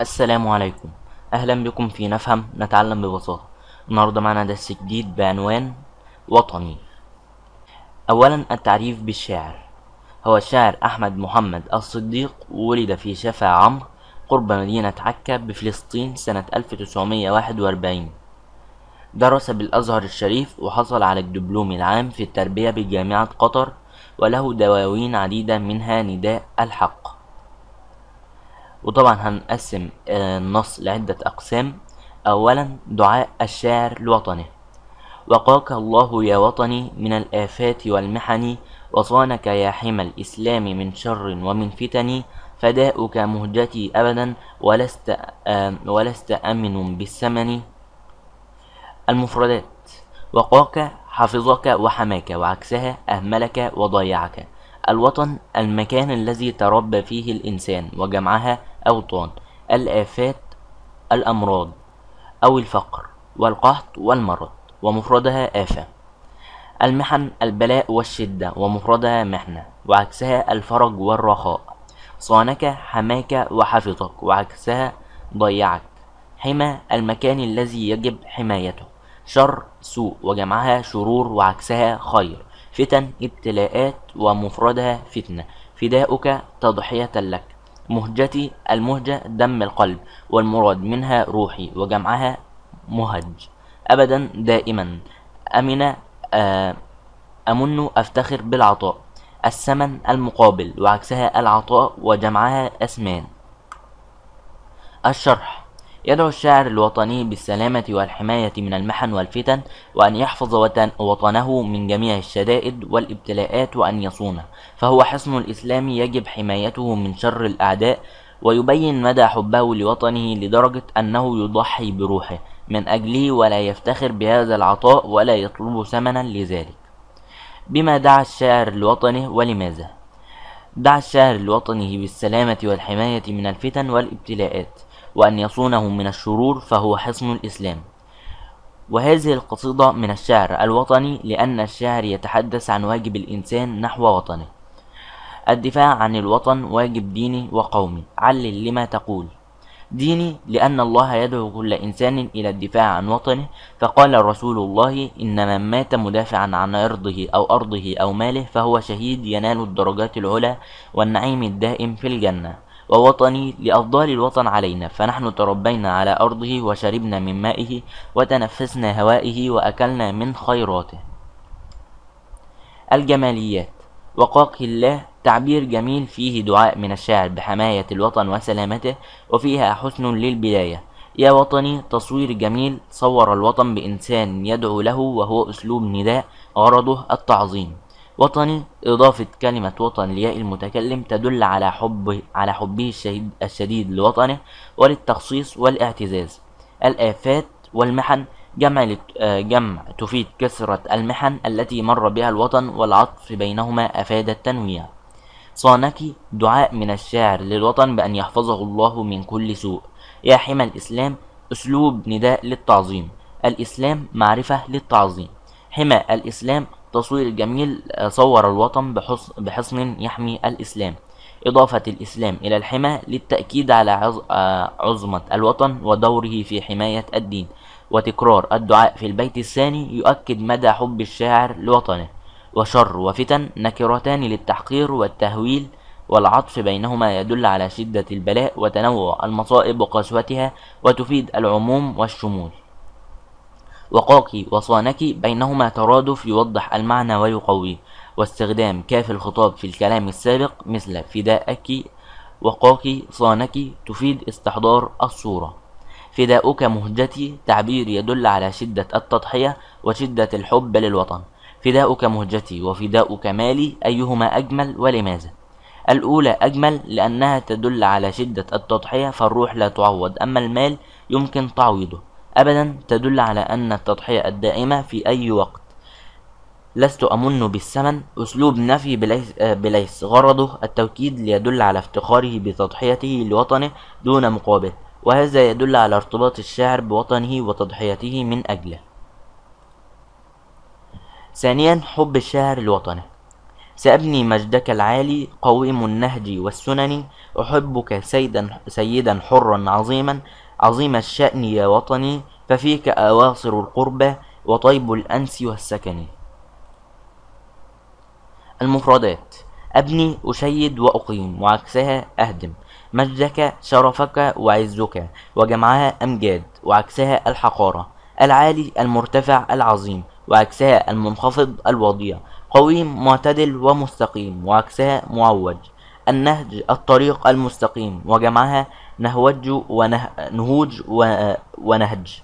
السلام عليكم اهلا بكم في نفهم نتعلم ببساطه النهارده معنا درس جديد بعنوان وطني اولا التعريف بالشاعر هو الشاعر احمد محمد الصديق ولد في شفا عمرو قرب مدينة عكا بفلسطين سنة 1941 درس بالأزهر الشريف وحصل على الدبلوم العام في التربية بجامعة قطر وله دواوين عديدة منها نداء الحق وطبعا هنقسم آه، النص لعدة أقسام أولا دعاء الشاعر لوطنه وقاك الله يا وطني من الآفات والمحن وصانك يا حمى الإسلام من شر ومن فتن فداؤك مهجتي أبدا ولست, آه، ولست أمن بالثمن المفردات وقاك حفظك وحماك وعكسها أهملك وضيعك الوطن المكان الذي تربى فيه الإنسان وجمعها أوطان الآفات الأمراض أو الفقر والقحط والمرض ومفردها آفة المحن البلاء والشدة ومفردها محنة وعكسها الفرج والرخاء صانك حماك وحفظك وعكسها ضيعك حمى المكان الذي يجب حمايته شر سوء وجمعها شرور وعكسها خير فتن ابتلاءات ومفردها فتنة فداؤك تضحية لك مهجتي المهجة دم القلب والمراد منها روحي وجمعها مهج أبدا دائما أمن آه، أمن أفتخر بالعطاء الثمن المقابل وعكسها العطاء وجمعها أسمان الشرح يدعو الشاعر الوطني بالسلامة والحماية من المحن والفتن وأن يحفظ وطنه من جميع الشدائد والابتلاءات وأن يصونه فهو حصن الإسلام يجب حمايته من شر الأعداء ويبين مدى حبه لوطنه لدرجة أنه يضحي بروحه من أجله ولا يفتخر بهذا العطاء ولا يطلب ثمنا لذلك بما دعا الشاعر لوطنه ولماذا؟ دعا الشاعر لوطنه بالسلامة والحماية من الفتن والابتلاءات وأن يصونهم من الشرور فهو حصن الإسلام وهذه القصيدة من الشعر الوطني لأن الشعر يتحدث عن واجب الإنسان نحو وطنه الدفاع عن الوطن واجب ديني وقومي علل لما تقول ديني لأن الله يدعو كل إنسان إلى الدفاع عن وطنه فقال رسول الله إن من مات مدافعا عن عرضه أو أرضه أو ماله فهو شهيد ينال الدرجات العلى والنعيم الدائم في الجنة ووطني لأفضال الوطن علينا فنحن تربينا على أرضه وشربنا من مائه وتنفسنا هوائه وأكلنا من خيراته الجماليات وقاق الله تعبير جميل فيه دعاء من الشاعر بحماية الوطن وسلامته وفيها حسن للبداية يا وطني تصوير جميل صور الوطن بإنسان يدعو له وهو أسلوب نداء غرضه التعظيم وطني إضافة كلمة وطن لياء المتكلم تدل على حبه على حبه الشديد, الشديد لوطنه وللتخصيص والاعتزاز الآفات والمحن جمع آه، جمع تفيد كثرة المحن التي مر بها الوطن والعطف بينهما أفاد التنويع صانكي دعاء من الشاعر للوطن بأن يحفظه الله من كل سوء يا حمى الإسلام أسلوب نداء للتعظيم الإسلام معرفة للتعظيم حمى الإسلام تصوير الجميل آه، صور الوطن بحصن يحمي الإسلام إضافة الإسلام إلى الحمى للتأكيد على آه، عظمة الوطن ودوره في حماية الدين وتكرار الدعاء في البيت الثاني يؤكد مدى حب الشاعر لوطنه وشر وفتن نكرتان للتحقير والتهويل والعطف بينهما يدل على شدة البلاء وتنوع المصائب وقسوتها وتفيد العموم والشمول وقاكي وصانكي بينهما ترادف يوضح المعنى ويقويه واستخدام كاف الخطاب في الكلام السابق مثل فداءك وقاكي صانك تفيد استحضار الصورة فداؤك مهجتي تعبير يدل على شدة التضحية وشدة الحب للوطن فداؤك مهجتي وفداؤك مالي أيهما أجمل ولماذا؟ الأولى أجمل لأنها تدل على شدة التضحية فالروح لا تعوض أما المال يمكن تعويضه أبدا تدل على أن التضحية الدائمة في أي وقت لست أمن بالثمن أسلوب نفي بليس, آه، بليس غرضه التوكيد ليدل على افتخاره بتضحيته لوطنه دون مقابل وهذا يدل على ارتباط الشاعر بوطنه وتضحيته من أجله ثانيا حب الشاعر لوطنه سأبني مجدك العالي قويم النهج والسنن أحبك سيدا, سيدا حرا عظيما عظيم الشأن يا وطني ففيك أواصر القربة وطيب الأنس والسكن المفردات أبني أشيد وأقيم وعكسها أهدم مجدك شرفك وعزك وجمعها أمجاد وعكسها الحقارة العالي المرتفع العظيم وعكسها المنخفض الوضيع قويم معتدل ومستقيم وعكسها معوج النهج الطريق المستقيم وجمعها نهوج ونه... نهوج و... ونهج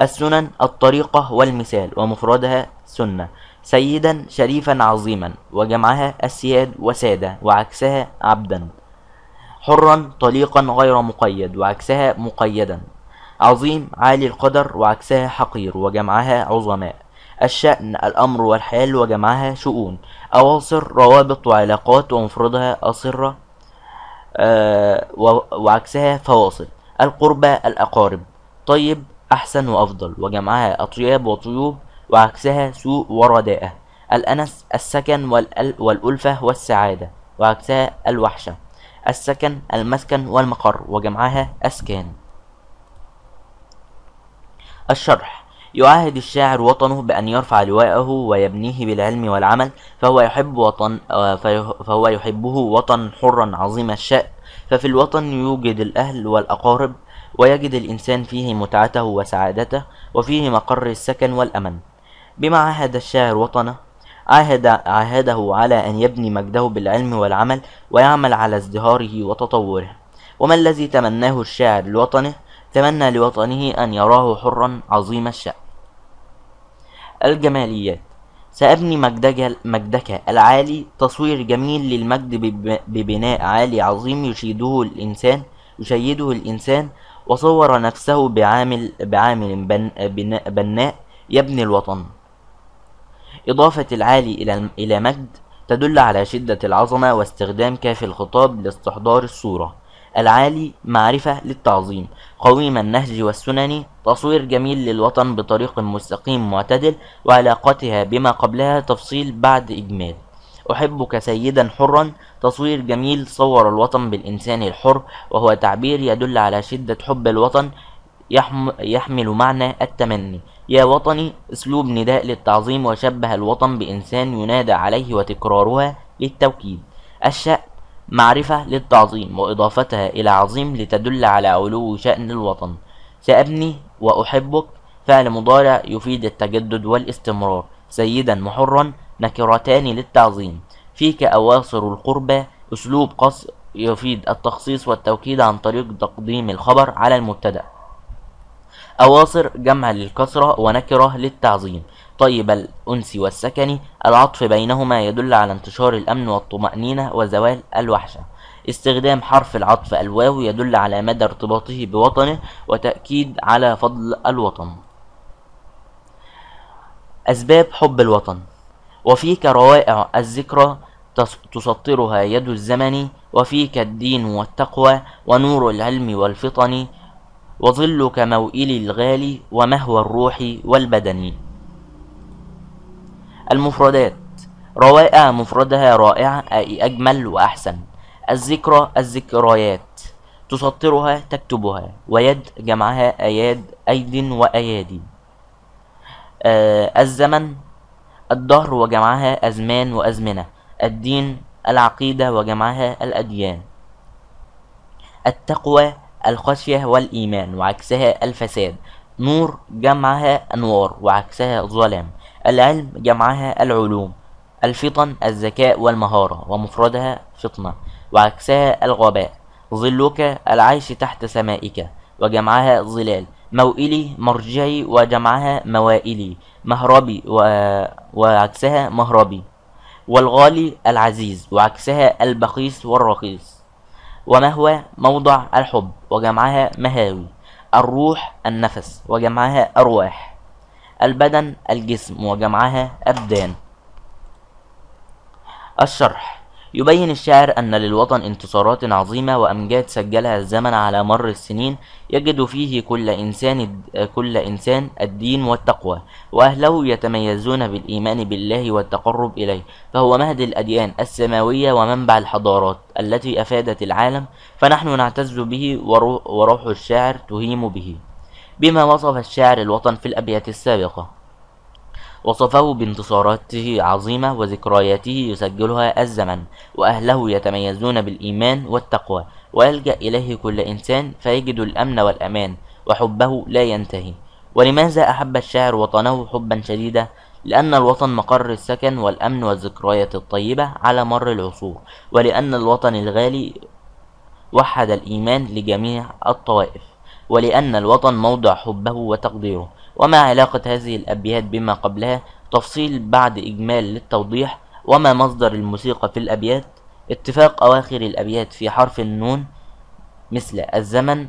السنن الطريقة والمثال ومفردها سنة سيدا شريفا عظيما وجمعها السياد وسادة وعكسها عبدا حرا طليقا غير مقيد وعكسها مقيدا عظيم عالي القدر وعكسها حقير وجمعها عظماء الشأن الأمر والحال وجمعها شؤون أواصر روابط وعلاقات ومفردها أصرة آه، وعكسها فواصل القربى الأقارب طيب أحسن وأفضل وجمعها أطياب وطيوب وعكسها سوء ورداءة الأنس السكن والألفة والسعادة وعكسها الوحشة السكن المسكن والمقر وجمعها أسكان الشرح يعاهد الشاعر وطنه بأن يرفع لواءه ويبنيه بالعلم والعمل فهو يحب وطن آه، فهو يحبه وطن حرا عظيم الشأن ففي الوطن يوجد الأهل والأقارب ويجد الإنسان فيه متعته وسعادته وفيه مقر السكن والأمن بما عاهد الشاعر وطنه عاهد عاهده على أن يبني مجده بالعلم والعمل ويعمل على ازدهاره وتطوره وما الذي تمناه الشاعر لوطنه تمنى لوطنه أن يراه حرا عظيم الشأن الجماليات سأبني مجدك, مجدك العالي تصوير جميل للمجد ببناء عالي عظيم يشيده الإنسان يشيده الإنسان وصور نفسه بعامل بعامل بناء, بناء يبني الوطن إضافة العالي إلى إلى مجد تدل على شدة العظمة واستخدام كاف الخطاب لاستحضار الصورة العالي معرفة للتعظيم قويم النهج والسنن تصوير جميل للوطن بطريق مستقيم معتدل وعلاقتها بما قبلها تفصيل بعد إجمال أحبك سيدا حرا تصوير جميل صور الوطن بالإنسان الحر وهو تعبير يدل على شدة حب الوطن يحمل معنى التمني يا وطني أسلوب نداء للتعظيم وشبه الوطن بإنسان ينادى عليه وتكرارها للتوكيد الشأ معرفة للتعظيم وإضافتها إلى عظيم لتدل على علو شأن الوطن سأبني وأحبك فعل مضارع يفيد التجدد والاستمرار سيدا محرا نكرتان للتعظيم فيك أواصر القربى أسلوب قصر يفيد التخصيص والتوكيد عن طريق تقديم الخبر على المبتدأ أواصر جمع للكسرة ونكرة للتعظيم طيب الأنس والسكن العطف بينهما يدل على انتشار الأمن والطمأنينة وزوال الوحشة استخدام حرف العطف الواو يدل على مدى ارتباطه بوطنه وتأكيد على فضل الوطن أسباب حب الوطن وفيك روائع الذكرى تسطرها يد الزمن وفيك الدين والتقوى ونور العلم والفطن وظل كموئل الغالي ومهوى الروح والبدن المفردات روائع مفردها رائعة أي أجمل وأحسن الذكرى الذكريات تسطرها تكتبها ويد جمعها أياد أيد وأيادي آه الزمن الدهر وجمعها أزمان وأزمنة الدين العقيدة وجمعها الأديان التقوى الخشية والإيمان وعكسها الفساد نور جمعها أنوار وعكسها ظلام العلم جمعها العلوم الفطن الذكاء والمهارة ومفردها فطنة وعكسها الغباء ظلك العيش تحت سمائك وجمعها ظلال موئلي مرجعي وجمعها موائلي مهربي و... وعكسها مهربي والغالي العزيز وعكسها البخيس والرخيص وما هو موضع الحب وجمعها مهاوي الروح النفس وجمعها أرواح البدن الجسم وجمعها أبدان الشرح يبين الشاعر أن للوطن انتصارات عظيمة وأمجاد سجلها الزمن على مر السنين يجد فيه كل إنسان كل إنسان الدين والتقوى وأهله يتميزون بالإيمان بالله والتقرب إليه فهو مهد الأديان السماوية ومنبع الحضارات التي أفادت العالم فنحن نعتز به وروح الشاعر تهيم به بما وصف الشاعر الوطن في الأبيات السابقة وصفه بانتصاراته عظيمة وذكرياته يسجلها الزمن وأهله يتميزون بالإيمان والتقوى ويلجأ إليه كل إنسان فيجد الأمن والأمان وحبه لا ينتهي ولماذا أحب الشاعر وطنه حبا شديدا؟ لأن الوطن مقر السكن والأمن والذكريات الطيبة على مر العصور ولأن الوطن الغالي وحد الإيمان لجميع الطوائف ولأن الوطن موضع حبه وتقديره وما علاقة هذه الأبيات بما قبلها تفصيل بعد إجمال للتوضيح وما مصدر الموسيقى في الأبيات اتفاق أواخر الأبيات في حرف النون مثل الزمن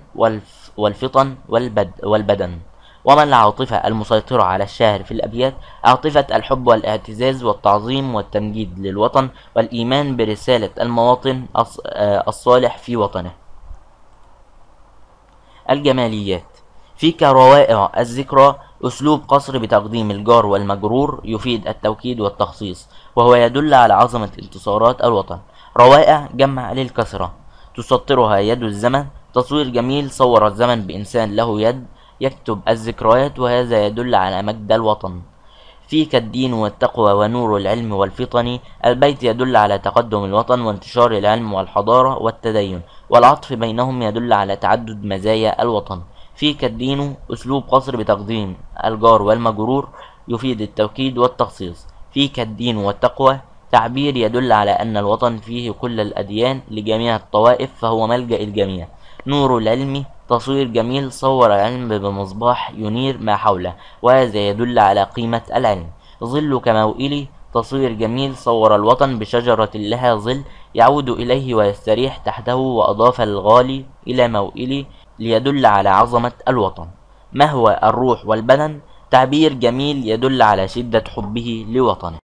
والفطن والبد والبدن وما العاطفة المسيطرة على الشاعر في الأبيات عاطفة الحب والاعتزاز والتعظيم والتمجيد للوطن والإيمان برسالة المواطن آه، الصالح في وطنه الجماليات فيك روائع الذكرى أسلوب قصر بتقديم الجار والمجرور يفيد التوكيد والتخصيص وهو يدل على عظمة انتصارات الوطن روائع جمع للكسرة تسطرها يد الزمن تصوير جميل صور الزمن بإنسان له يد يكتب الذكريات وهذا يدل على مجد الوطن فيك الدين والتقوى ونور العلم والفطن البيت يدل على تقدم الوطن وانتشار العلم والحضارة والتدين والعطف بينهم يدل على تعدد مزايا الوطن في كدينو أسلوب قصر بتقديم الجار والمجرور يفيد التوكيد والتخصيص في كدين والتقوى تعبير يدل على أن الوطن فيه كل الأديان لجميع الطوائف فهو ملجأ الجميع نور العلم تصوير جميل صور العلم بمصباح ينير ما حوله وهذا يدل على قيمة العلم ظل كموئلي تصوير جميل صور الوطن بشجرة لها ظل يعود إليه ويستريح تحته وأضاف الغالي إلى موئلي ليدل على عظمة الوطن ما هو الروح والبدن تعبير جميل يدل على شدة حبه لوطنه